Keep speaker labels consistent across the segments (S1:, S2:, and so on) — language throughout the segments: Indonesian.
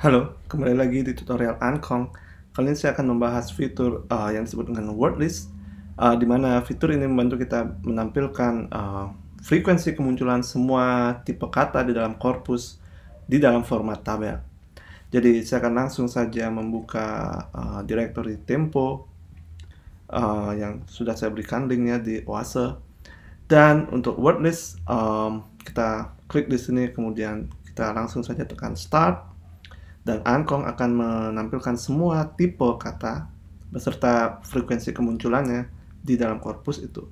S1: Halo, kembali lagi di tutorial Ankong. Kali ini saya akan membahas fitur uh, yang disebut dengan word list, uh, di mana fitur ini membantu kita menampilkan uh, frekuensi kemunculan semua tipe kata di dalam korpus di dalam format tabel. Jadi saya akan langsung saja membuka uh, direktori Tempo uh, yang sudah saya berikan linknya di Oase. Dan untuk word list um, kita klik di sini, kemudian kita langsung saja tekan start dan Angkong akan menampilkan semua tipe kata beserta frekuensi kemunculannya di dalam korpus itu.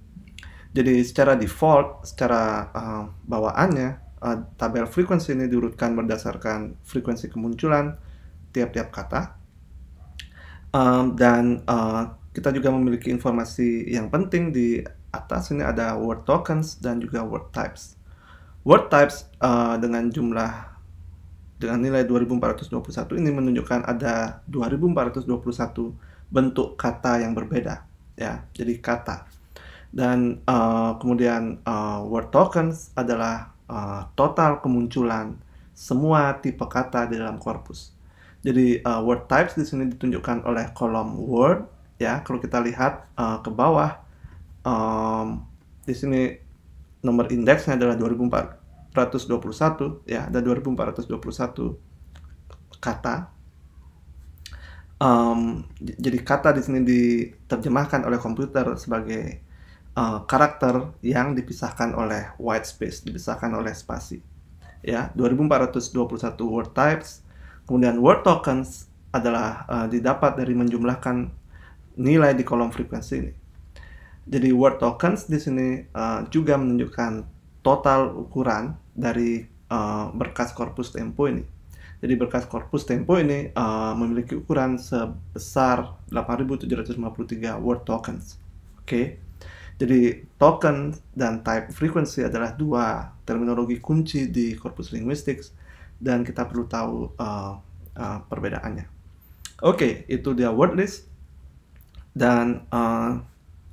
S1: Jadi secara default, secara uh, bawaannya, uh, tabel frekuensi ini diurutkan berdasarkan frekuensi kemunculan tiap-tiap kata. Um, dan uh, kita juga memiliki informasi yang penting di atas ini ada word tokens dan juga word types. Word types uh, dengan jumlah dengan nilai 2421 ini menunjukkan ada 2421 bentuk kata yang berbeda ya jadi kata dan uh, kemudian uh, word tokens adalah uh, total kemunculan semua tipe kata di dalam korpus jadi uh, word types di sini ditunjukkan oleh kolom word ya kalau kita lihat uh, ke bawah um, di sini nomor indeksnya adalah 2400 2421 ya ada 2421 kata um, jadi kata di sini diterjemahkan oleh komputer sebagai uh, karakter yang dipisahkan oleh white space, dipisahkan oleh spasi. Ya, 2421 word types. Kemudian word tokens adalah uh, didapat dari menjumlahkan nilai di kolom frekuensi ini. Jadi word tokens di sini uh, juga menunjukkan total ukuran dari uh, berkas korpus tempo ini. Jadi berkas korpus tempo ini uh, memiliki ukuran sebesar 8.753 word tokens. Oke. Okay? Jadi token dan type frequency adalah dua terminologi kunci di corpus linguistics dan kita perlu tahu uh, uh, perbedaannya. Oke, okay, itu dia word list dan uh,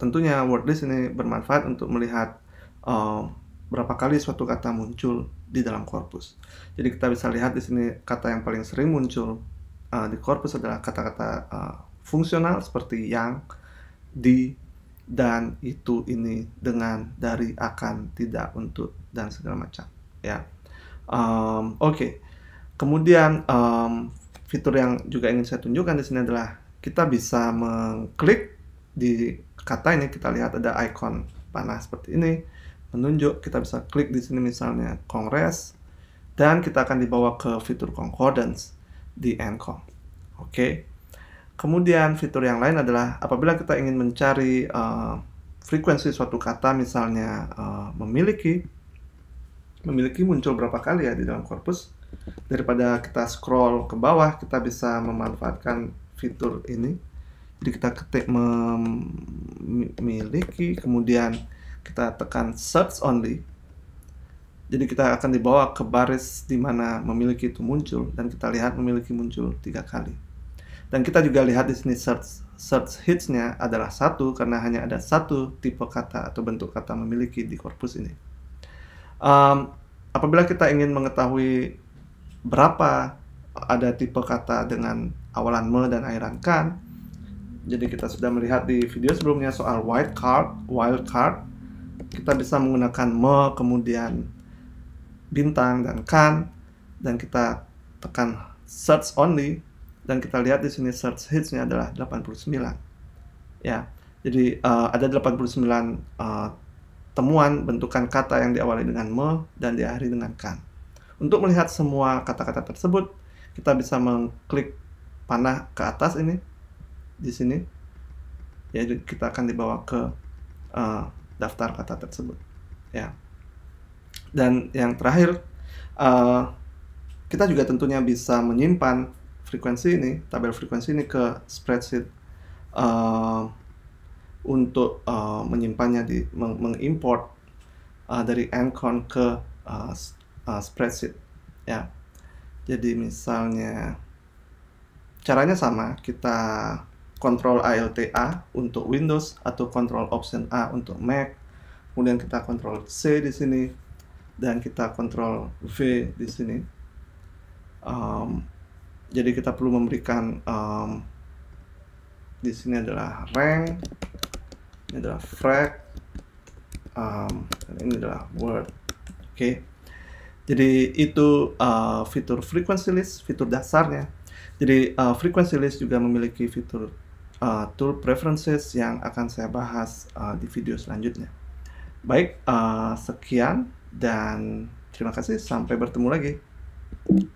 S1: tentunya word list ini bermanfaat untuk melihat uh, berapa kali suatu kata muncul di dalam korpus. Jadi kita bisa lihat di sini kata yang paling sering muncul uh, di korpus adalah kata-kata uh, fungsional seperti yang, di, dan, itu, ini, dengan, dari, akan, tidak, untuk, dan segala macam. Ya, um, oke. Okay. Kemudian um, fitur yang juga ingin saya tunjukkan di sini adalah kita bisa mengklik di kata ini kita lihat ada icon panah seperti ini menunjuk kita bisa klik di sini misalnya Kongres dan kita akan dibawa ke fitur concordance di Encom. Oke. Okay. Kemudian fitur yang lain adalah apabila kita ingin mencari uh, frekuensi suatu kata misalnya uh, memiliki memiliki muncul berapa kali ya di dalam korpus daripada kita scroll ke bawah kita bisa memanfaatkan fitur ini jadi kita ketik memiliki kemudian kita tekan search only jadi kita akan dibawa ke baris di mana memiliki itu muncul dan kita lihat memiliki muncul tiga kali dan kita juga lihat di sini search search hitsnya adalah satu karena hanya ada satu tipe kata atau bentuk kata memiliki di korpus ini um, apabila kita ingin mengetahui berapa ada tipe kata dengan awalan me dan akhiran kan. Jadi kita sudah melihat di video sebelumnya soal wild card, wild card kita bisa menggunakan me kemudian bintang dan kan dan kita tekan search only dan kita lihat di sini search hitsnya adalah 89 ya jadi uh, ada 89 uh, eh, temuan bentukan kata yang diawali dengan me dan diakhiri dengan kan untuk melihat semua kata-kata tersebut kita bisa mengklik panah ke atas ini di sini ya kita akan dibawa ke uh, daftar kata tersebut ya dan yang terakhir uh, kita juga tentunya bisa menyimpan frekuensi ini tabel frekuensi ini ke spreadsheet uh, untuk uh, menyimpannya di meng mengimport uh, dari Ancon ke uh, uh, spreadsheet ya jadi misalnya caranya sama kita Ctrl ALT A untuk Windows atau Control Option A untuk Mac. Kemudian kita Control C di sini dan kita Control V di sini. Um, jadi kita perlu memberikan um, di sini adalah rank, ini adalah frag, um, dan ini adalah word. Oke. Okay. Jadi itu uh, fitur frequency list, fitur dasarnya. Jadi uh, frequency list juga memiliki fitur uh, tool preferences yang akan saya bahas uh, di video selanjutnya. Baik, uh, sekian dan terima kasih. Sampai bertemu lagi.